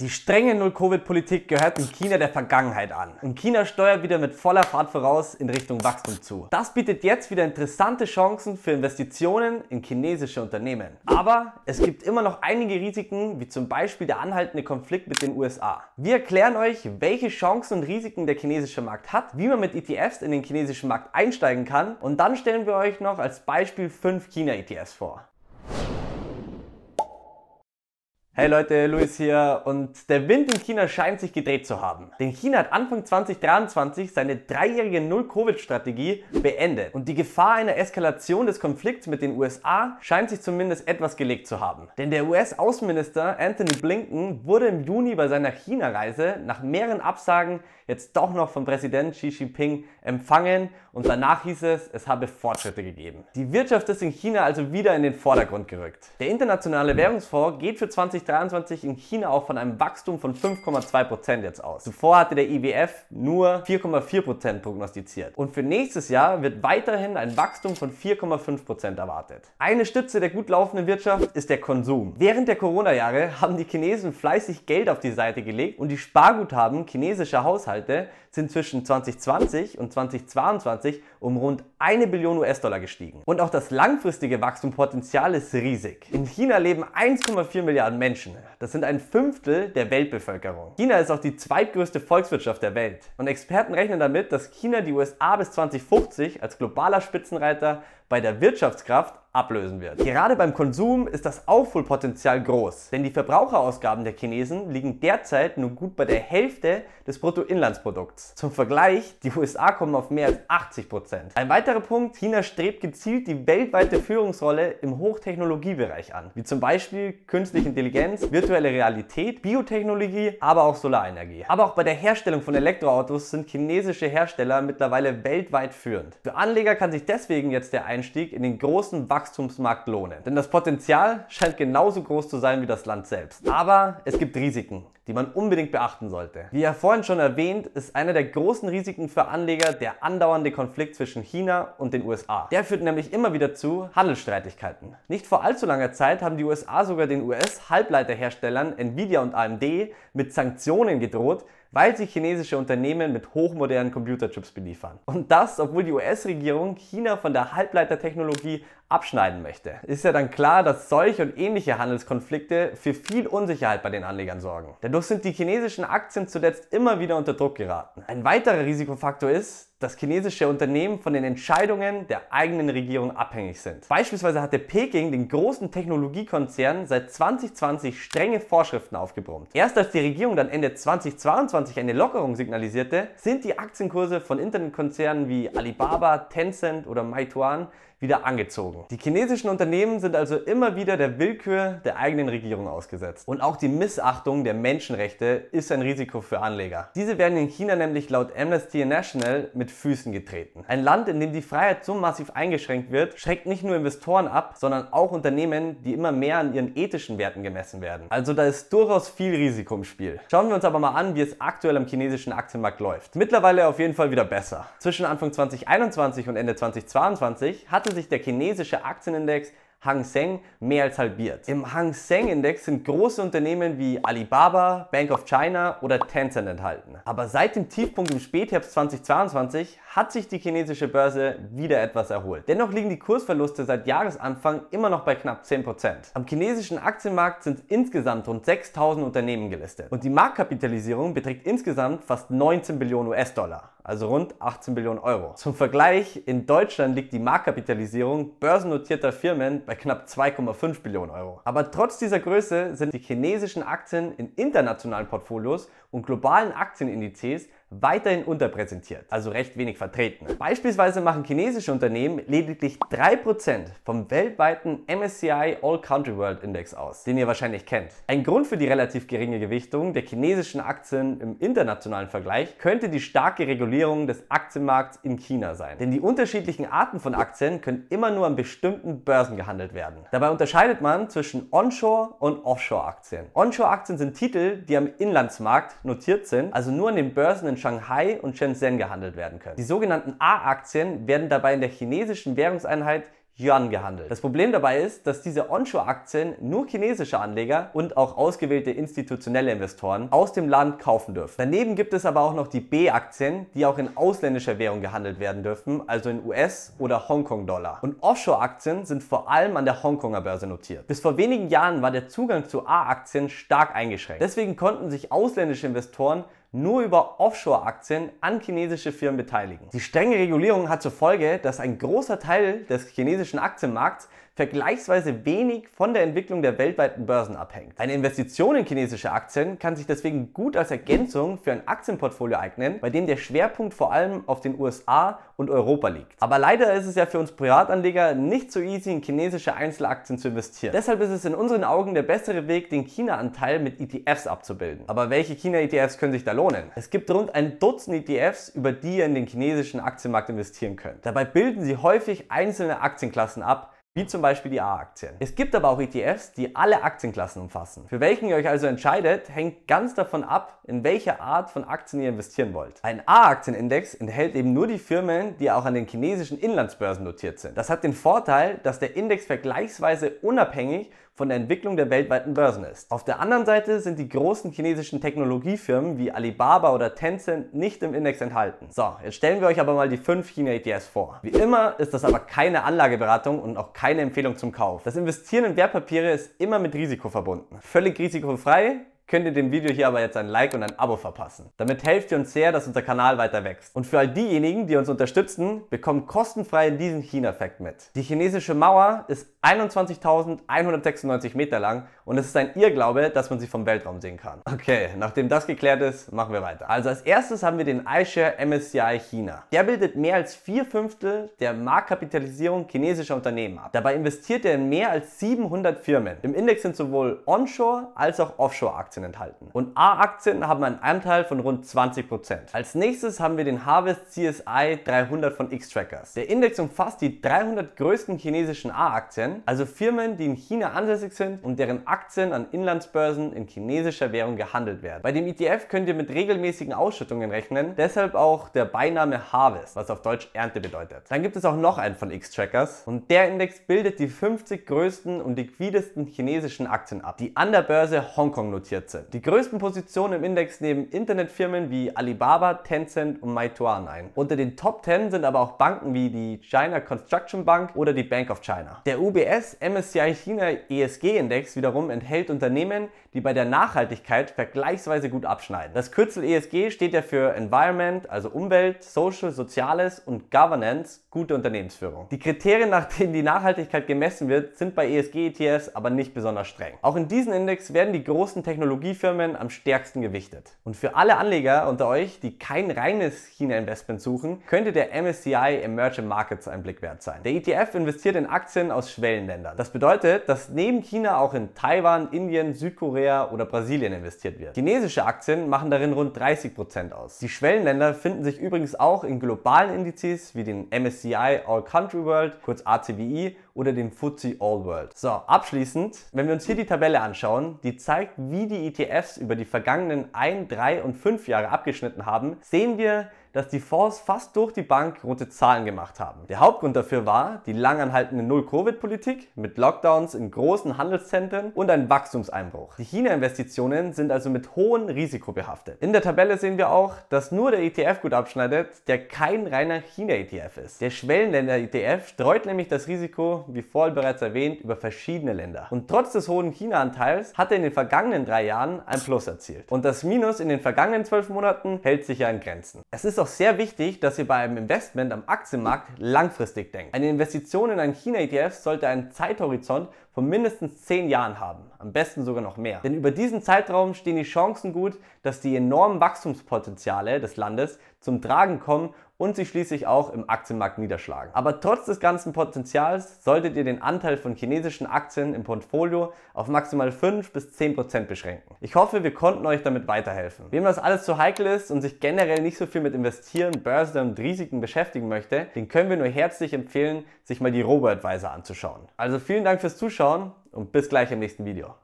Die strenge Null-Covid-Politik gehört in China der Vergangenheit an. Und China steuert wieder mit voller Fahrt voraus in Richtung Wachstum zu. Das bietet jetzt wieder interessante Chancen für Investitionen in chinesische Unternehmen. Aber es gibt immer noch einige Risiken, wie zum Beispiel der anhaltende Konflikt mit den USA. Wir erklären euch, welche Chancen und Risiken der chinesische Markt hat, wie man mit ETFs in den chinesischen Markt einsteigen kann und dann stellen wir euch noch als Beispiel fünf China-ETFs vor. Hey Leute, Luis hier und der Wind in China scheint sich gedreht zu haben. Denn China hat Anfang 2023 seine dreijährige Null-Covid-Strategie beendet und die Gefahr einer Eskalation des Konflikts mit den USA scheint sich zumindest etwas gelegt zu haben. Denn der US-Außenminister Anthony Blinken wurde im Juni bei seiner China-Reise nach mehreren Absagen jetzt doch noch von Präsident Xi Jinping empfangen und danach hieß es, es habe Fortschritte gegeben. Die Wirtschaft ist in China also wieder in den Vordergrund gerückt. Der Internationale Währungsfonds geht für 20 2023 in China auch von einem Wachstum von 5,2% jetzt aus. Zuvor hatte der IWF nur 4,4% prognostiziert. Und für nächstes Jahr wird weiterhin ein Wachstum von 4,5% erwartet. Eine Stütze der gut laufenden Wirtschaft ist der Konsum. Während der Corona-Jahre haben die Chinesen fleißig Geld auf die Seite gelegt und die Sparguthaben chinesischer Haushalte sind zwischen 2020 und 2022 um rund eine Billion US-Dollar gestiegen. Und auch das langfristige Wachstumspotenzial ist riesig. In China leben 1,4 Milliarden Menschen. Menschen. Das sind ein Fünftel der Weltbevölkerung. China ist auch die zweitgrößte Volkswirtschaft der Welt. Und Experten rechnen damit, dass China die USA bis 2050 als globaler Spitzenreiter bei der Wirtschaftskraft ablösen wird. Gerade beim Konsum ist das Aufholpotenzial groß, denn die Verbraucherausgaben der Chinesen liegen derzeit nur gut bei der Hälfte des Bruttoinlandsprodukts. Zum Vergleich, die USA kommen auf mehr als 80 Prozent. Ein weiterer Punkt, China strebt gezielt die weltweite Führungsrolle im Hochtechnologiebereich an, wie zum Beispiel künstliche Intelligenz, virtuelle Realität, Biotechnologie, aber auch Solarenergie. Aber auch bei der Herstellung von Elektroautos sind chinesische Hersteller mittlerweile weltweit führend. Für Anleger kann sich deswegen jetzt der Einstieg in den großen Wachstum Wachstumsmarkt lohnen. Denn das Potenzial scheint genauso groß zu sein wie das Land selbst. Aber es gibt Risiken, die man unbedingt beachten sollte. Wie ja vorhin schon erwähnt, ist einer der großen Risiken für Anleger der andauernde Konflikt zwischen China und den USA. Der führt nämlich immer wieder zu Handelsstreitigkeiten. Nicht vor allzu langer Zeit haben die USA sogar den US-Halbleiterherstellern Nvidia und AMD mit Sanktionen gedroht, weil sie chinesische Unternehmen mit hochmodernen Computerchips beliefern. Und das, obwohl die US-Regierung China von der Halbleitertechnologie abschneiden möchte. Ist ja dann klar, dass solche und ähnliche Handelskonflikte für viel Unsicherheit bei den Anlegern sorgen. Dadurch sind die chinesischen Aktien zuletzt immer wieder unter Druck geraten. Ein weiterer Risikofaktor ist, dass chinesische Unternehmen von den Entscheidungen der eigenen Regierung abhängig sind. Beispielsweise hatte Peking den großen Technologiekonzern seit 2020 strenge Vorschriften aufgebrummt. Erst als die Regierung dann Ende 2022 eine Lockerung signalisierte, sind die Aktienkurse von Internetkonzernen wie Alibaba, Tencent oder Meituan wieder angezogen. Die chinesischen Unternehmen sind also immer wieder der Willkür der eigenen Regierung ausgesetzt. Und auch die Missachtung der Menschenrechte ist ein Risiko für Anleger. Diese werden in China nämlich laut Amnesty International mit Füßen getreten. Ein Land, in dem die Freiheit so massiv eingeschränkt wird, schreckt nicht nur Investoren ab, sondern auch Unternehmen, die immer mehr an ihren ethischen Werten gemessen werden. Also da ist durchaus viel Risiko im Spiel. Schauen wir uns aber mal an, wie es aktuell am chinesischen Aktienmarkt läuft. Mittlerweile auf jeden Fall wieder besser. Zwischen Anfang 2021 und Ende 2022 hatte sich der chinesische Aktienindex Hang Seng mehr als halbiert. Im Hang Seng Index sind große Unternehmen wie Alibaba, Bank of China oder Tencent enthalten. Aber seit dem Tiefpunkt im Spätherbst 2022 hat sich die chinesische Börse wieder etwas erholt. Dennoch liegen die Kursverluste seit Jahresanfang immer noch bei knapp 10%. Am chinesischen Aktienmarkt sind insgesamt rund 6000 Unternehmen gelistet und die Marktkapitalisierung beträgt insgesamt fast 19 Billionen US-Dollar also rund 18 Billionen Euro. Zum Vergleich, in Deutschland liegt die Marktkapitalisierung börsennotierter Firmen bei knapp 2,5 Billionen Euro. Aber trotz dieser Größe sind die chinesischen Aktien in internationalen Portfolios und globalen Aktienindizes weiterhin unterpräsentiert, also recht wenig vertreten. Beispielsweise machen chinesische Unternehmen lediglich 3% vom weltweiten MSCI All Country World Index aus, den ihr wahrscheinlich kennt. Ein Grund für die relativ geringe Gewichtung der chinesischen Aktien im internationalen Vergleich könnte die starke Regulierung des Aktienmarkts in China sein. Denn die unterschiedlichen Arten von Aktien können immer nur an bestimmten Börsen gehandelt werden. Dabei unterscheidet man zwischen Onshore- und Offshore-Aktien. Onshore-Aktien sind Titel, die am Inlandsmarkt notiert sind, also nur an den Börsen in Shanghai und Shenzhen gehandelt werden können. Die sogenannten A-Aktien werden dabei in der chinesischen Währungseinheit Yuan gehandelt. Das Problem dabei ist, dass diese Onshore-Aktien nur chinesische Anleger und auch ausgewählte institutionelle Investoren aus dem Land kaufen dürfen. Daneben gibt es aber auch noch die B-Aktien, die auch in ausländischer Währung gehandelt werden dürfen, also in US- oder Hongkong-Dollar. Und Offshore-Aktien sind vor allem an der Hongkonger Börse notiert. Bis vor wenigen Jahren war der Zugang zu A-Aktien stark eingeschränkt. Deswegen konnten sich ausländische Investoren nur über Offshore-Aktien an chinesische Firmen beteiligen. Die strenge Regulierung hat zur Folge, dass ein großer Teil des chinesischen Aktienmarkts vergleichsweise wenig von der Entwicklung der weltweiten Börsen abhängt. Eine Investition in chinesische Aktien kann sich deswegen gut als Ergänzung für ein Aktienportfolio eignen, bei dem der Schwerpunkt vor allem auf den USA und Europa liegt. Aber leider ist es ja für uns Privatanleger nicht so easy, in chinesische Einzelaktien zu investieren. Deshalb ist es in unseren Augen der bessere Weg, den China-Anteil mit ETFs abzubilden. Aber welche China-ETFs können sich da lohnen? Es gibt rund ein Dutzend ETFs, über die ihr in den chinesischen Aktienmarkt investieren könnt. Dabei bilden sie häufig einzelne Aktienklassen ab, wie zum Beispiel die A-Aktien. Es gibt aber auch ETFs, die alle Aktienklassen umfassen. Für welchen ihr euch also entscheidet, hängt ganz davon ab, in welche Art von Aktien ihr investieren wollt. Ein A-Aktienindex enthält eben nur die Firmen, die auch an den chinesischen Inlandsbörsen notiert sind. Das hat den Vorteil, dass der Index vergleichsweise unabhängig von der Entwicklung der weltweiten Börsen ist. Auf der anderen Seite sind die großen chinesischen Technologiefirmen wie Alibaba oder Tencent nicht im Index enthalten. So, jetzt stellen wir euch aber mal die fünf China-ETFs vor. Wie immer ist das aber keine Anlageberatung und auch keine keine Empfehlung zum Kauf. Das Investieren in Wertpapiere ist immer mit Risiko verbunden. Völlig risikofrei könnt ihr dem Video hier aber jetzt ein Like und ein Abo verpassen. Damit helft ihr uns sehr, dass unser Kanal weiter wächst. Und für all diejenigen, die uns unterstützen, bekommen kostenfrei diesen China-Fact mit. Die chinesische Mauer ist 21.196 Meter lang und es ist ein Irrglaube, dass man sie vom Weltraum sehen kann. Okay, nachdem das geklärt ist, machen wir weiter. Also als erstes haben wir den iShare MSCI China. Der bildet mehr als vier Fünftel der Marktkapitalisierung chinesischer Unternehmen ab. Dabei investiert er in mehr als 700 Firmen. Im Index sind sowohl Onshore als auch Offshore-Aktien Aktien enthalten. Und A-Aktien haben einen Anteil von rund 20%. Als nächstes haben wir den Harvest CSI 300 von X-Trackers. Der Index umfasst die 300 größten chinesischen A-Aktien, also Firmen, die in China ansässig sind und deren Aktien an Inlandsbörsen in chinesischer Währung gehandelt werden. Bei dem ETF könnt ihr mit regelmäßigen Ausschüttungen rechnen, deshalb auch der Beiname Harvest, was auf Deutsch Ernte bedeutet. Dann gibt es auch noch einen von X-Trackers und der Index bildet die 50 größten und liquidesten chinesischen Aktien ab, die an der Börse Hongkong notiert 14. Die größten Positionen im Index nehmen Internetfirmen wie Alibaba, Tencent und Meituan ein. Unter den Top 10 sind aber auch Banken wie die China Construction Bank oder die Bank of China. Der UBS MSCI China ESG Index wiederum enthält Unternehmen, die bei der Nachhaltigkeit vergleichsweise gut abschneiden. Das Kürzel ESG steht ja für Environment, also Umwelt, Social, Soziales und Governance, gute Unternehmensführung. Die Kriterien, nach denen die Nachhaltigkeit gemessen wird, sind bei ESG-ETFs e aber nicht besonders streng. Auch in diesem Index werden die großen Technologien Technologiefirmen am stärksten gewichtet. Und für alle Anleger unter euch, die kein reines China-Investment suchen, könnte der MSCI Emerging Markets ein Blick wert sein. Der ETF investiert in Aktien aus Schwellenländern. Das bedeutet, dass neben China auch in Taiwan, Indien, Südkorea oder Brasilien investiert wird. Chinesische Aktien machen darin rund 30% Prozent aus. Die Schwellenländer finden sich übrigens auch in globalen Indizes wie den MSCI All Country World, kurz ACWI, oder dem FTSE All World. So, abschließend, wenn wir uns hier die Tabelle anschauen, die zeigt, wie die ETFs über die vergangenen 1, 3 und 5 Jahre abgeschnitten haben, sehen wir, dass die Fonds fast durch die Bank rote Zahlen gemacht haben. Der Hauptgrund dafür war die langanhaltende Null-Covid-Politik mit Lockdowns in großen Handelszentren und ein Wachstumseinbruch. Die China-Investitionen sind also mit hohem Risiko behaftet. In der Tabelle sehen wir auch, dass nur der ETF gut abschneidet, der kein reiner China-ETF ist. Der Schwellenländer-ETF streut nämlich das Risiko, wie vorher bereits erwähnt, über verschiedene Länder. Und trotz des hohen China-Anteils hat er in den vergangenen drei Jahren ein Plus erzielt. Und das Minus in den vergangenen zwölf Monaten hält sich ja in Grenzen. Es ist doch sehr wichtig, dass ihr bei einem Investment am Aktienmarkt langfristig denkt. Eine Investition in einen China-ETF sollte einen Zeithorizont von mindestens 10 Jahren haben, am besten sogar noch mehr. Denn über diesen Zeitraum stehen die Chancen gut, dass die enormen Wachstumspotenziale des Landes zum Tragen kommen und sich schließlich auch im Aktienmarkt niederschlagen. Aber trotz des ganzen Potenzials solltet ihr den Anteil von chinesischen Aktien im Portfolio auf maximal 5 bis 10 Prozent beschränken. Ich hoffe, wir konnten euch damit weiterhelfen. Wem das alles zu heikel ist und sich generell nicht so viel mit Investieren, Börsen und Risiken beschäftigen möchte, den können wir nur herzlich empfehlen, sich mal die Robo-Advisor anzuschauen. Also vielen Dank fürs Zuschauen Zuschauen und bis gleich im nächsten Video.